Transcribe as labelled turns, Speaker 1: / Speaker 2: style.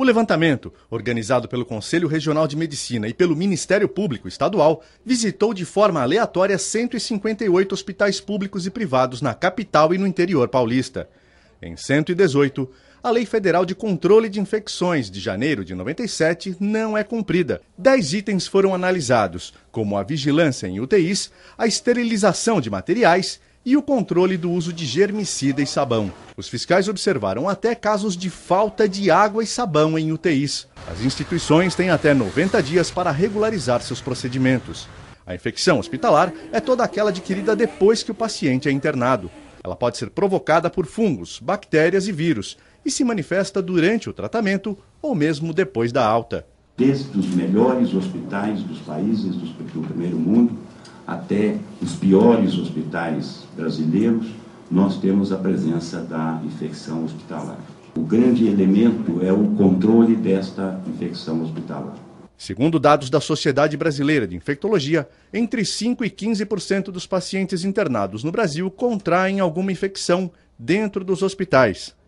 Speaker 1: O levantamento, organizado pelo Conselho Regional de Medicina e pelo Ministério Público Estadual, visitou de forma aleatória 158 hospitais públicos e privados na capital e no interior paulista. Em 118, a Lei Federal de Controle de Infecções de janeiro de 97 não é cumprida. Dez itens foram analisados, como a vigilância em UTIs, a esterilização de materiais e o controle do uso de germicida e sabão. Os fiscais observaram até casos de falta de água e sabão em UTIs. As instituições têm até 90 dias para regularizar seus procedimentos. A infecção hospitalar é toda aquela adquirida depois que o paciente é internado. Ela pode ser provocada por fungos, bactérias e vírus e se manifesta durante o tratamento ou mesmo depois da alta. Desde os melhores hospitais dos países
Speaker 2: do primeiro mundo até dos piores hospitais brasileiros, nós temos a presença da infecção hospitalar. O grande elemento é o
Speaker 1: controle desta infecção hospitalar. Segundo dados da Sociedade Brasileira de Infectologia, entre 5 e 15% dos pacientes internados no Brasil contraem alguma infecção dentro dos hospitais.